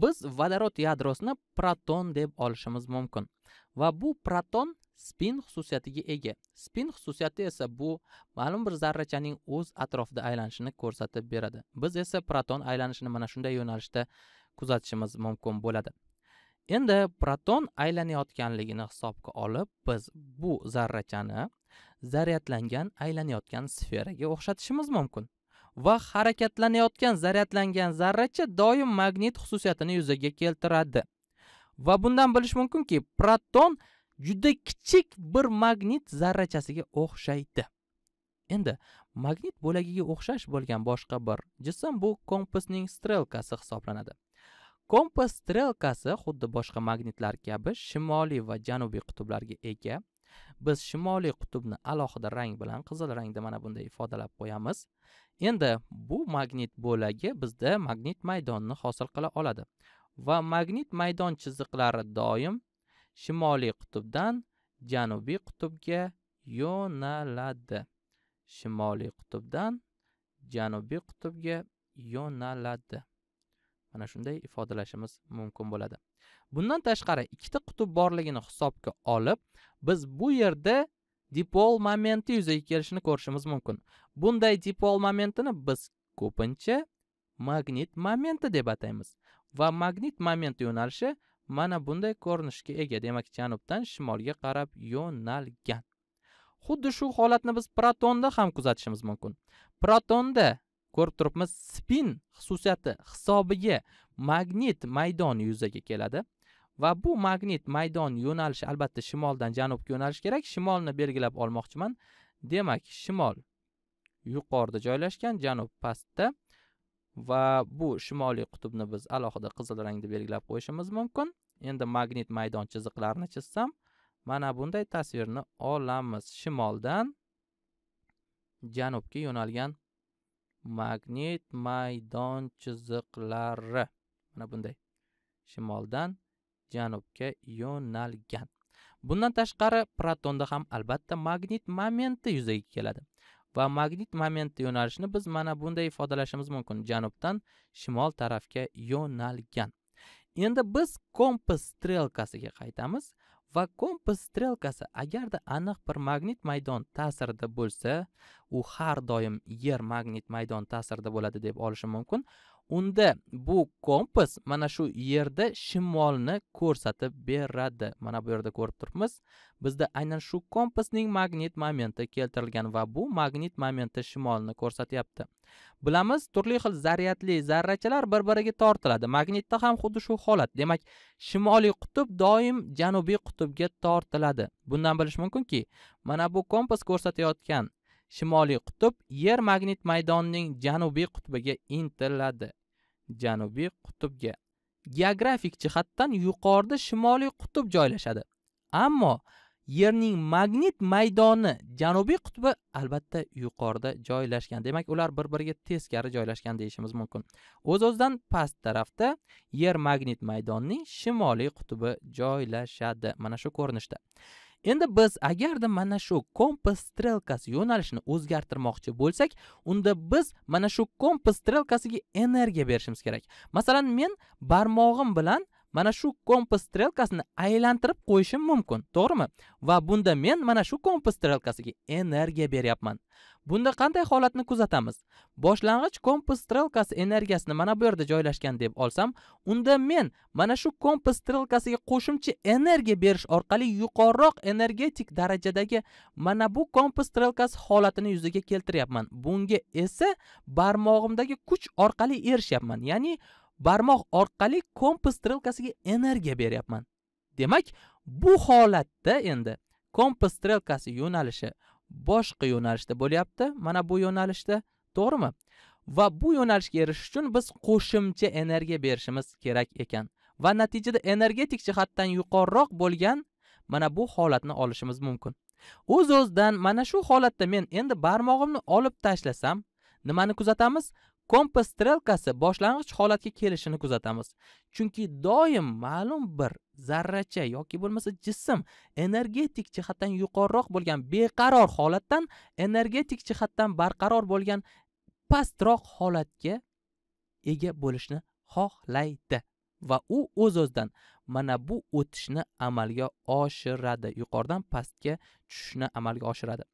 biz vodorod yadrosini proton deb olishimiz mumkin va bu proton spin xususiyatiga ega spin xususiyati esa bu ma'lum bir zarrachaning o'z atrofida aylanishini ko'rsatib beradi biz esa proton aylanishini mana shunday yo'nalishda kuzatishimiz mumkin bo'ladi endi proton aylanayotganligini hisobga olib biz bu zarrachani zaryadlangan aylanayotgan sferaga o'xshatishimiz mumkin va harakatlanayotgan zaryadlangan zarracha doim magnit xususiyatini yuzaga keltiradi va bundan bilish mumkinki proton juda kichik bir magnit zarrachasiga o'xshaydi endi magnit bo'lagiga o'xshash bo'lgan boshqa bir jism bu kompasning strelkasi hisoblanadi kompas strelkasi xuddi boshqa magnitlar kabi shimoliy va janubiy qutblarga ega biz shimoliy qutbni alohida rang bilan qizil rangda mana bunday ifodalab qo'yamiz endi bu magnit bo'lagi bizda magnit maydonni hosil qila oladi va magnit maydon chiziqlari doim shimoliy qutbdan janubiy qutbga yo'naladi shimoliy qutbdan janubiy qutbga yo'naladi mana shunday ifodalashimiz mumkin bo'ladi bundan tashqari ikkita qutb borligini hisobga olib biz bu yerda dipol momenti yuzaga kelishini ko'rishimiz mumkin bunday dipol momentini biz ko'pincha magnit momenti deb ataymiz va magnit moment yo'nalishi mana bunday ko'rinishga ega demak janubdan shimolga qarab yo'nalgan xuddi shu holatni biz protonda ham kuzatishimiz mumkin protonda ko'rib turibmiz spin xususiyati hisobiga magnit maydoni yuzaga keladi va bu magnit maydon yo'nalishi albatta shimoldan janubga yo'nalishi kerak shimolni belgilab olmoqchiman demak shimol yuqorida joylashgan janub pastda va bu shimoliy qutbni biz alohida qizil rangda belgilab qo'yishimiz mumkin endi magnit maydon chiziqlarini chizsam mana bunday tasvirni olamiz shimoldan janubga yo'nalgan magnit maydon chiziqlari mana bunday shimoldan janubga yo'nalgan bundan tashqari protonda ham albatta magnit momenti yuzaga keladi va magnit momenti yo'nalishini biz mana bunday ifodalashimiz mumkin janubdan shimol tarafga yo'nalgan endi biz kompas strelkasiga qaytamiz va kompas strelkasi agarda aniq bir magnit maydon ta'sirida bo'lsa u har doim yer magnit maydon ta'sirida bo'ladi deb olish mumkin unda bu kompas mana shu yerda shimolni ko'rsatib beradi mana bu yerda ko'rib turibmiz bizda aynan shu kompasning magnit momenti keltirilgan va bu magnit momenti shimolni ko'rsatyapti bilamiz turli xil zaryadli zarrachalar bir biriga tortiladi magnitda ham xuddi shu holat demak shimoliy qutb doim janubiy qutbga tortiladi bundan bilish mumkinki mana bu kompas ko'rsatayotgan shimoliy qutb yer magnit maydonining janubiy qutbiga intiladi janubiy qutbga geografik jihatdan yuqorida shimoliy qutb joylashadi ammo yerning magnit maydoni janubiy qutbi albatta yuqorida joylashgan demak ular bir biriga teskari joylashgan deyishimiz mumkin o'z Uz o'zidan past tarafda yer magnit maydonining shimoliy qutbi joylashadi mana shu ko'rinishda endi biz agarda mana shu kompas strelkasi yo'nalishini o'zgartirmoqchi bo'lsak unda biz mana shu kompas strelkasiga energiya berishimiz kerak masalan men barmog'im bilan mana shu kompas strelkasini aylantirib qo'yishim mumkin to'g'rimi va bunda men mana shu kompas strelkasiga energiya beryapman bunda qanday holatni kuzatamiz boshlang'ich kompas strelkasi energiyasini mana bu yerda joylashgan deb olsam unda men mana shu kompas strelkasiga qo'shimcha energiya berish orqali yuqoriroq energetik darajadagi mana bu kompas strelkasi holatini yuzaga keltiryapman bunga esa barmog'imdagi kuch orqali erishyapman ya'ni barmoq orqali kompas strelkasiga energiya beryapman demak bu holatda endi kompas strelkasi yo'nalishi boshqa yo'nalishda bo'lyapti mana bu yo'nalishda to'g'rimi va bu yo'nalishga erishish uchun biz qo'shimcha energiya berishimiz kerak ekan va natijada energetik jihatdan yuqoriroq bo'lgan mana bu holatni olishimiz mumkin o'z o'zidan mana shu holatda men endi barmog'imni olib tashlasam nimani kuzatamiz kompas strelkasi boshlang'ich holatga kelishini kuzatamiz chunki doim ma'lum bir zarracha yoki bo'lmasa jism energetik jihatdan yuqoriroq bo'lgan beqaror holatdan energetik jihatdan barqaror bo'lgan pastroq holatga ega bo'lishni xohlaydi va u o'z o'zidan mana bu o'tishni amalga oshiradi yuqoridan pastga tushishni amalga oshiradi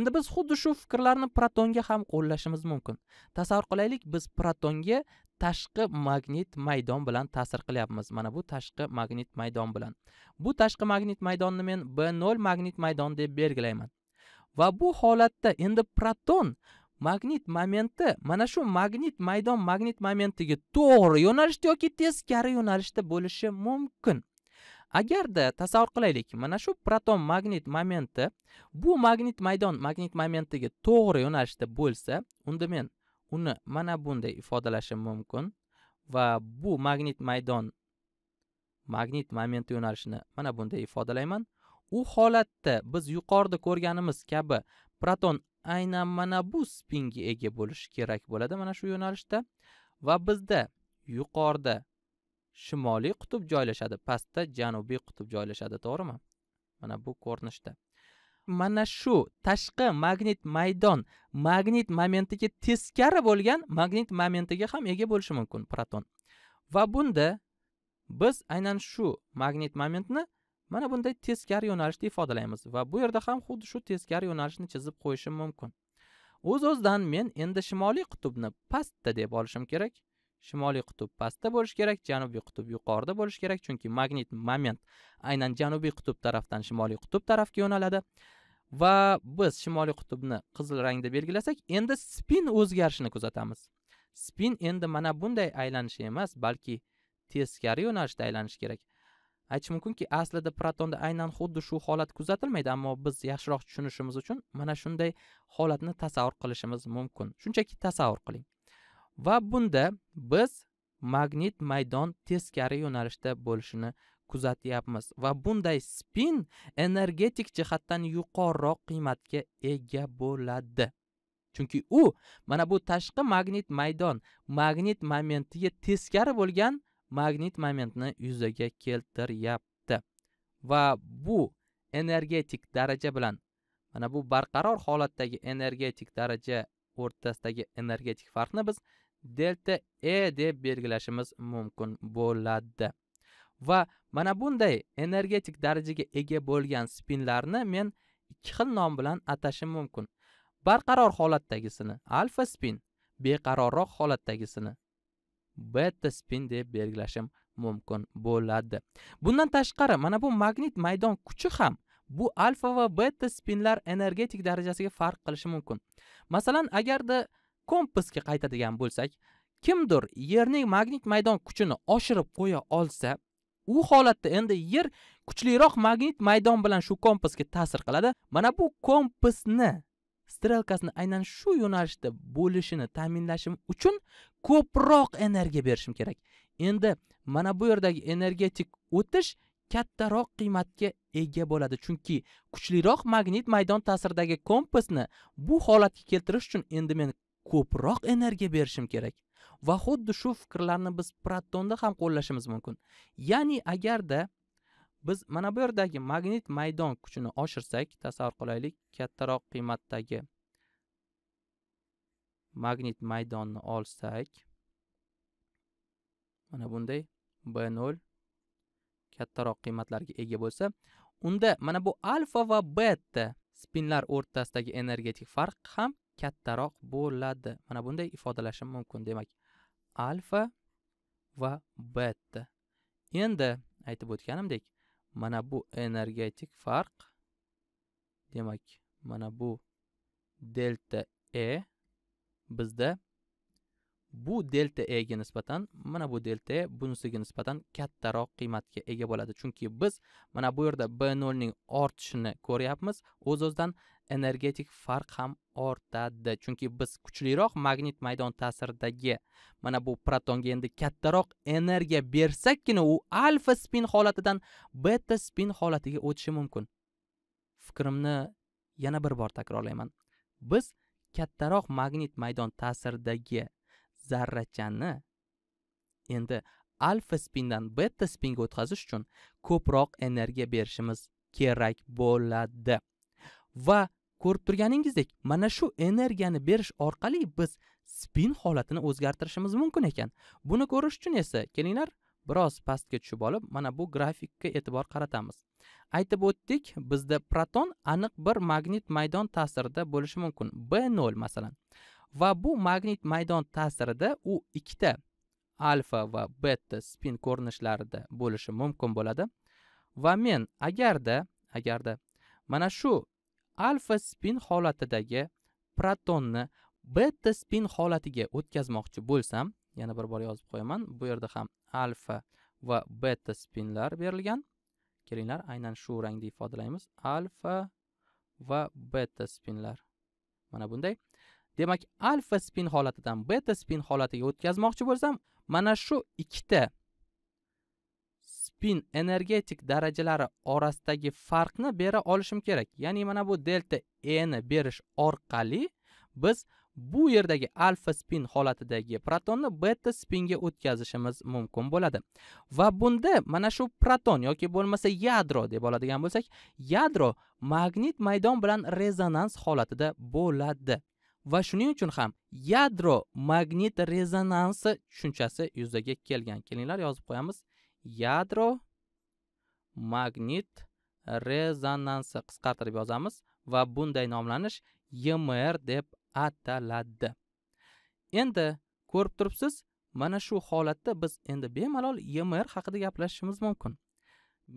endi biz xuddi shu fikrlarni protonga ham qo'llashimiz mumkin tasavvur qilaylik biz protonga tashqi magnit maydon bilan ta'sir qilyapmiz mana bu tashqi magnit maydon bilan bu tashqi magnit maydonni men b nol magnit maydon deb belgilayman va bu holatda endi proton magnit momenti mana shu magnit maydon magnit momentiga to'g'ri yo'nalishda yoki teskari yo'nalishda bo'lishi mumkin agarda tasavvur qilaylik mana shu proton magnit momenti bu magnit maydon magnit momentiga to'g'ri yo'nalishda bo'lsa unda men uni mana bunday ifodalashim mumkin va bu magnit maydon magnit momenti yo'nalishini mana bunday ifodalayman u holatda biz yuqorida ko'rganimiz kabi proton aynan mana bu spinga ega bo'lishi kerak bo'ladi mana shu yo'nalishda va bizda yuqorida shimoliy qutb joylashadi pastda janubiy qutb joylashadi to'g'rimi mana bu ko'rinishda mana shu tashqi magnit maydon magnit momentiga teskari bo'lgan magnit momentiga ham ega bo'lishi mumkin proton va bunda biz aynan shu magnit momentni mana bunday teskari yo'nalishni ifodalaymiz va bu yerda ham xuddi shu teskari yo'nalishni chizib qo'yishim mumkin o'z Uz o'zidan men endi shimoliy qutbni pastda deb olishim kerak shimoliy qutb pastda bo'lishi kerak janubiy qutb yuqorida bo'lishi kerak chunki magnit moment aynan janubiy qutb tarafdan shimoliy qutb tarafga yo'naladi va biz shimoliy qutbni qizil rangda belgilasak endi spin o'zgarishini kuzatamiz spin endi mana bunday aylanish emas balki teskari yo'nalishda aylanishi kerak aytish mumkinki aslida protonda aynan xuddi shu holat kuzatilmaydi ammo biz yaxshiroq tushunishimiz uchun mana shunday holatni tasavvur qilishimiz mumkin shunchaki tasavvur qiling va bunda biz magnit maydon teskari yo'nalishda bo'lishini kuzatyapmiz va bunday spin energetik jihatdan yuqoriroq qiymatga ega bo'ladi chunki u mana bu tashqi magnit maydon magnit momentiga teskari bo'lgan magnit momentni yuzaga keltiryapti va bu energetik daraja bilan mana bu barqaror holatdagi energetik daraja o'rtasidagi energetik farqni biz delta e deb belgilashimiz mumkin bo'ladi va mana bunday energetik darajaga ega bo'lgan spinlarni men ikki xil nom bilan atashim mumkin barqaror holatdagisini alfa spin beqarorroq holatdagisini beta spin deb belgilashim mumkin bo'ladi bundan tashqari mana bu magnit maydon kuchi ham bu alfa va beta spinlar energetik darajasiga farq qilishi mumkin masalan agarda kompasga qaytadigan bo'lsak kimdir yerning magnit maydon kuchini oshirib qo'ya olsa u holatda endi yer kuchliroq magnit maydon bilan shu kompasga ta'sir qiladi mana bu kompasni strelkasini aynan shu yo'nalishda bo'lishini ta'minlashim uchun ko'proq energiya berishim kerak endi mana bu yerdagi energetik o'tish kattaroq qiymatga ega bo'ladi chunki kuchliroq magnit maydon ta'siridagi kompasni bu holatga keltirish uchun endi men ko'proq energiya berishim kerak va xuddi shu fikrlarni biz protonda ham qo'llashimiz mumkin ya'ni agarda biz mana bu yerdagi magnit maydon kuchini oshirsak tasavvur qilaylik kattaroq qiymatdagi magnit maydonni olsak mana bunday b nol kattaroq qiymatlarga ega bo'lsa unda mana bu alfa va beta spinlar o'rtasidagi energetik farq ham kattaroq bo'ladi mana bunday ifodalashim mumkin demak alfa va beta endi aytib o'tganimdek mana bu energetik farq demak mana bu delta e bizda bu delta e ga nisbatan mana bu delta e bunisiga nisbatan kattaroq qiymatga ega bo'ladi chunki biz mana bu yerda b nolning ortishini ko'ryapmiz o'z o'zidan energetik farq ham ortadi chunki biz kuchliroq magnit maydon ta'siridagi mana bu protonga endi kattaroq energiya bersakkina u alfa spin holatidan beta spin holatiga o'tishi mumkin fikrimni yana bir bor takrorlayman biz kattaroq magnit maydon ta'siridagi zarrachani endi alfa spindan beta spinga o'tkazish uchun ko'proq energiya berishimiz kerak bo'ladi va ko'rib turganingizdek mana shu energiyani berish orqali biz spin holatini o'zgartirishimiz mumkin ekan buni ko'rish uchun esa kelinglar biroz pastga tushib olib mana bu grafikka e'tibor qaratamiz aytib o'tdik bizda proton aniq bir magnit maydon ta'sirida bo'lishi mumkin b nol masalan va bu magnit maydon ta'sirida u ikkita alfa va beta spin ko'rinishlarida bo'lishi mumkin bo'ladi va men agarda agarda mana shu alfa spin holatidagi protonni beta spin holatiga o'tkazmoqchi bo'lsam yana bir bor yozib qo'yaman bu yerda ham alfa va beta spinlar berilgan kelinglar aynan shu rangda ifodalaymiz alfa va beta spinlar mana bunday demak alfa spin holatidan beta spin holatiga o'tkazmoqchi bo'lsam mana shu ikkita spin energetik darajalari orasidagi farqni bera olishim kerak ya'ni mana bu delta e ni berish orqali biz bu yerdagi alfa spin holatidagi protonni beta spinga o'tkazishimiz mumkin bo'ladi va bunda mana shu proton yoki bo'lmasa yadro deb oladigan bo'lsak yadro magnit maydon bilan rezonans holatida bo'ladi va shuning uchun ham yadro magnit rezonansi tushunchasi yuzaga kelgan kelinglar yozib qo'yamiz yadro magnit rezonansi qisqartirib yozamiz va bunday nomlanish YMR deb ataladi endi ko'rib turibsiz mana shu holatda biz endi bemalol YMR haqida gaplashishimiz mumkin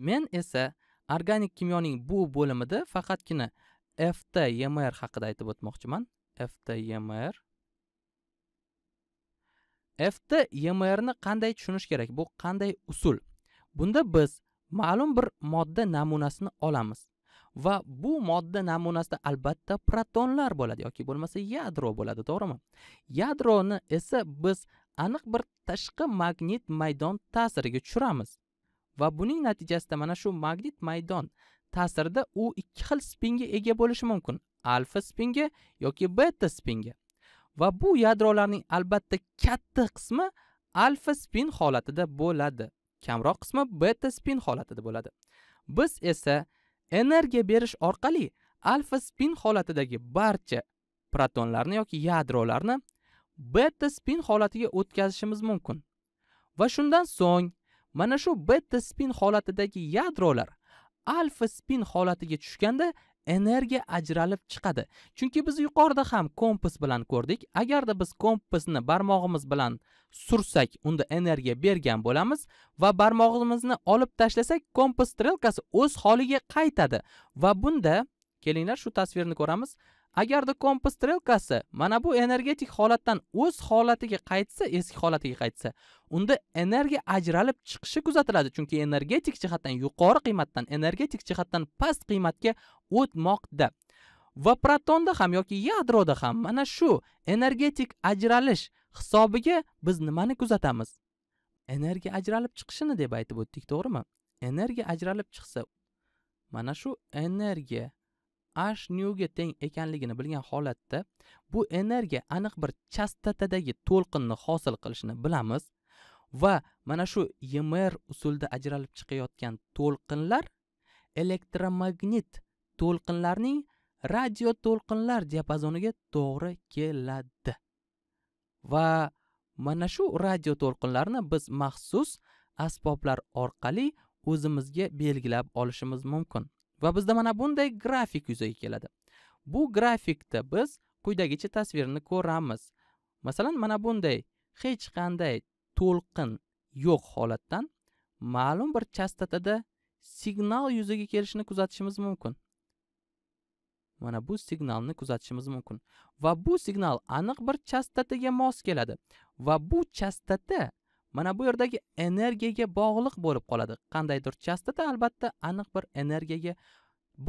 men esa organik kimyoning bu bo'limida faqatgina FT YMR haqida aytib o'tmoqchiman FTMR. ni qanday tushunish kerak bu qanday usul bunda biz ma'lum bir modda namunasini olamiz va bu modda namunasida albatta protonlar bo'ladi yoki bo'lmasa yadro bo'ladi to'g'rimi yadroni esa biz aniq bir tashqi magnit maydon ta'siriga tushiramiz va buning natijasida mana shu magnit maydon ta'sirida u ikki xil spinga ega bo'lishi mumkin alfa spinga yoki beta spinga va bu yadrolarning albatta katta qismi alfa spin holatida bo'ladi kamroq qismi beta spin holatida bo'ladi biz esa energiya berish orqali alfa spin holatidagi barcha protonlarni yoki yadrolarni beta spin holatiga o'tkazishimiz mumkin va shundan so'ng mana shu beta spin holatidagi yadrolar alfa spin holatiga tushganda energiya ajralib chiqadi chunki biz yuqorida ham kompas bilan ko'rdik agarda biz kompasni barmog'imiz bilan sursak unda energiya bergan bo'lamiz va barmog'imizni olib tashlasak kompas strelkasi o'z holiga qaytadi va bunda kelinglar shu tasvirni ko'ramiz agarda kompas strelkasi mana bu energetik holatdan o'z holatiga qaytsa eski holatiga qaytsa unda energiya ajralib chiqishi kuzatiladi chunki energetik jihatdan yuqori qiymatdan energetik jihatdan past qiymatga o'tmoqda va protonda ham yoki yadroda ham mana shu energetik ajralish hisobiga biz nimani kuzatamiz energiya ajralib chiqishini deb aytib o'tdik to'g'rimi energiya ajralib chiqsa mana shu energiya h nuga teng ekanligini bilgan holatda bu energiya aniq bir chastotadagi to'lqinni hosil qilishini bilamiz va mana shu ymr usulida ajralib chiqayotgan to'lqinlar elektromagnit to'lqinlarning radio to'lqinlar diapazoniga to'g'ri keladi va mana shu radio to'lqinlarni biz maxsus asboblar orqali o'zimizga belgilab olishimiz mumkin va bizda mana bunday grafik yuzaga keladi bu grafikda biz quyidagicha tasvirni ko'ramiz masalan mana bunday hech qanday to'lqin yo'q holatdan ma'lum bir chastotada signal yuzaga kelishini kuzatishimiz mumkin mana bu signalni kuzatishimiz mumkin va bu signal aniq bir chastotaga mos keladi va bu chastota mana bu yerdagi energiyaga bog'liq bo'lib qoladi qandaydir chastota albatta aniq bir energiyaga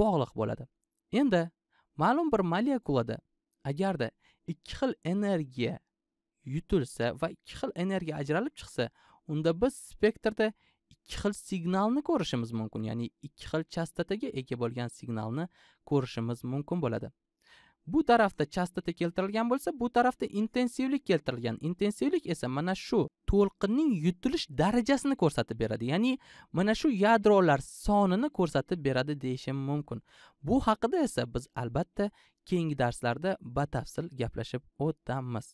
bog'liq bo'ladi endi ma'lum bir molekulada agarda ikki xil energiya yutilsa va ikki xil energiya ajralib chiqsa unda biz spektrda ikki xil signalni ko'rishimiz mumkin ya'ni ikki xil chastotaga ega bo'lgan signalni ko'rishimiz mumkin bo'ladi bu tarafda chastota keltirilgan bo'lsa bu tarafda intensivlik keltirilgan intensivlik esa mana shu to'lqinning yutilish darajasini ko'rsatib beradi ya'ni mana shu yadrolar sonini ko'rsatib beradi deyishim mumkin bu haqida esa biz albatta keyingi darslarda batafsil gaplashib o'tamiz